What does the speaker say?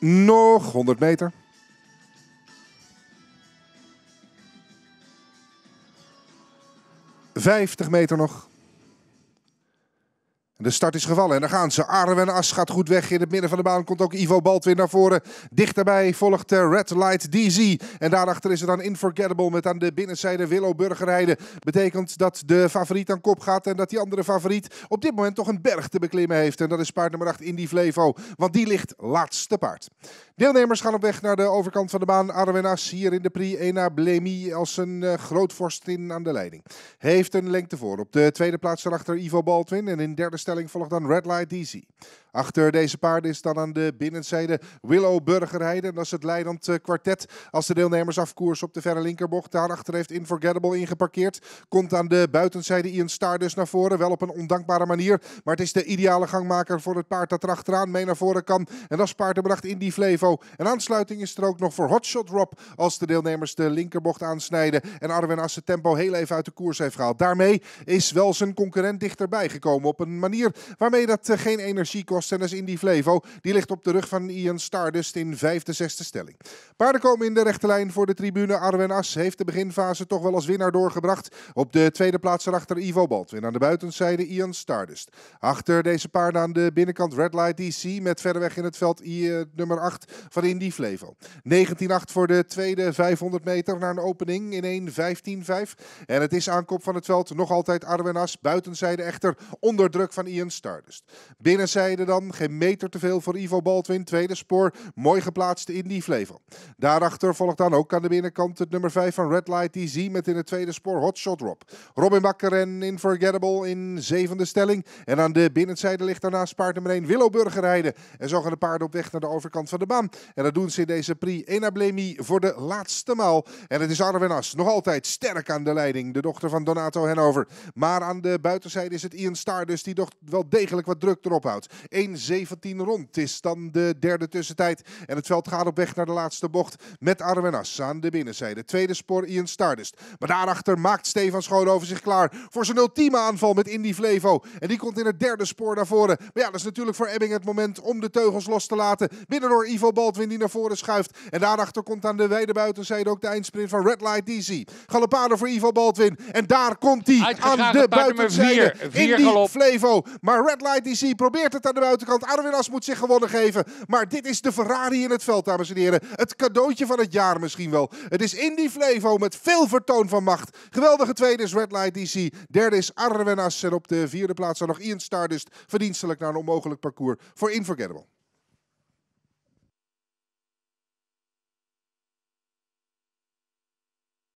Nog 100 meter. Vijftig meter nog. De start is gevallen en daar gaan ze. Arwen As gaat goed weg. In het midden van de baan komt ook Ivo Balt naar voren. Dichterbij volgt eh, Red Light DZ. En daarachter is er dan Inforgettable met aan de binnenzijde Willow rijden. Betekent dat de favoriet aan kop gaat en dat die andere favoriet op dit moment toch een berg te beklimmen heeft. En dat is paard nummer 8 Indy Flevo, want die ligt laatste paard. Deelnemers gaan op weg naar de overkant van de baan. Arwen As hier in de Prix. Ena Blemi als een uh, eh, grootvorstin aan de leiding. Heeft een lengte voor. Op de tweede plaats daarachter Ivo Baldwin en in derde volgt dan Red Light Easy. Achter deze paarden is dan aan de binnenzijde Willow Burger rijden. Dat is het leidend eh, kwartet. Als de deelnemers afkoers op de verre linkerbocht. Daarachter heeft Inforgettable ingeparkeerd. Komt aan de buitenzijde Ian Star dus naar voren. Wel op een ondankbare manier. Maar het is de ideale gangmaker voor het paard dat achteraan mee naar voren kan. En dat is paard in die Flevo. En aansluiting is er ook nog voor Hotshot Rob. Als de deelnemers de linkerbocht aansnijden. En Arwen het tempo heel even uit de koers heeft gehaald. Daarmee is wel zijn concurrent dichterbij gekomen. Op een manier waarmee dat eh, geen energie kost. En dat is Indy Flevo. Die ligt op de rug van Ian Stardust in vijfde, zesde stelling. Paarden komen in de rechte lijn voor de tribune. Arwen As heeft de beginfase toch wel als winnaar doorgebracht. Op de tweede plaats erachter Ivo Baldwin. Aan de buitenzijde Ian Stardust. Achter deze paarden aan de binnenkant Red Light DC. Met verder weg in het veld I, eh, nummer 8 van Indy Flevo. 19-8 voor de tweede 500 meter naar een opening in 1-15-5. En het is aankoop van het veld nog altijd Arwen As. Buitenzijde echter onder druk van Ian Stardust. Binnenzijde dan, geen meter te veel voor Ivo Baldwin. Tweede spoor, mooi geplaatst in die Flevol. Daarachter volgt dan ook aan de binnenkant het nummer 5 van Red Light DZ met in het tweede spoor Hotshot Rob. Robin Bakker en Unforgettable in zevende stelling. En aan de binnenzijde ligt daarnaast paard nummer 1 Willowburger rijden. En zo gaan de paarden op weg naar de overkant van de baan. En dat doen ze in deze Prix Enablemi voor de laatste maal. En het is Arwen As, nog altijd sterk aan de leiding. De dochter van Donato Hanover. Maar aan de buitenzijde is het Ian Stardust die doch wel degelijk wat druk erop houdt. 1.17 rond is dan de derde tussentijd. En het veld gaat op weg naar de laatste bocht met Arwenas aan de binnenzijde. Tweede spoor Ian Stardust. Maar daarachter maakt Stefan Schoonhoven zich klaar voor zijn ultieme aanval met Indy Flevo. En die komt in het derde spoor naar voren. Maar ja, dat is natuurlijk voor Ebbing het moment om de teugels los te laten. Binnen door Ivo Baldwin die naar voren schuift. En daarachter komt aan de wijde buitenzijde ook de eindsprint van Red Light DC. Galopade voor Ivo Baldwin. En daar komt hij aan de buitenzijde. Vier, vier Indy Flevo. Maar Red Light DC probeert het aan de buitenkant. Arwenas moet zich gewonnen geven. Maar dit is de Ferrari in het veld, dames en heren. Het cadeautje van het jaar misschien wel. Het is Indy Flevo met veel vertoon van macht. Geweldige tweede is Red Light DC. Derde is Arwenas. En op de vierde plaats dan nog Ian Stardust. Verdienstelijk naar een onmogelijk parcours voor Inforgettable.